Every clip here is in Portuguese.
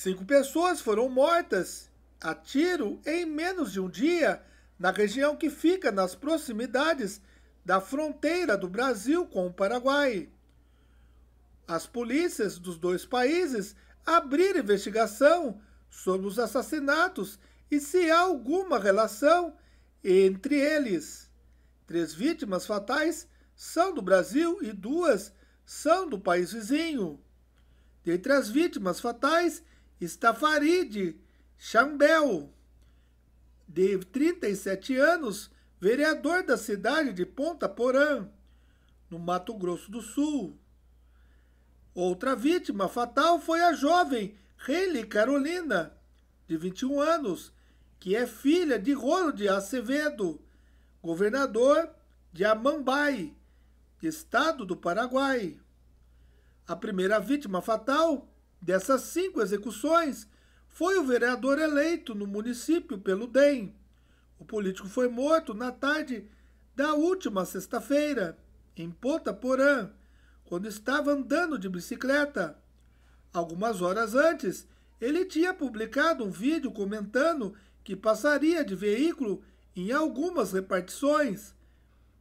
Cinco pessoas foram mortas a tiro em menos de um dia na região que fica nas proximidades da fronteira do Brasil com o Paraguai. As polícias dos dois países abriram investigação sobre os assassinatos e se há alguma relação entre eles. Três vítimas fatais são do Brasil e duas são do país vizinho. Dentre as vítimas fatais Estafaride Chambel, de 37 anos, vereador da cidade de Ponta Porã, no Mato Grosso do Sul. Outra vítima fatal foi a jovem Reile Carolina, de 21 anos, que é filha de Rolo de Acevedo, governador de Amambai, estado do Paraguai. A primeira vítima fatal Dessas cinco execuções, foi o vereador eleito no município pelo DEM. O político foi morto na tarde da última sexta-feira, em Ponta Porã, quando estava andando de bicicleta. Algumas horas antes, ele tinha publicado um vídeo comentando que passaria de veículo em algumas repartições.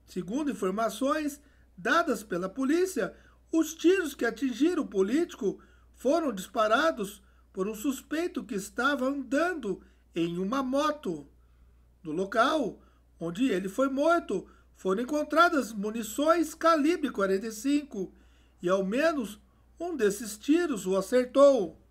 Segundo informações dadas pela polícia, os tiros que atingiram o político foram disparados por um suspeito que estava andando em uma moto. No local onde ele foi morto, foram encontradas munições calibre 45 e ao menos um desses tiros o acertou.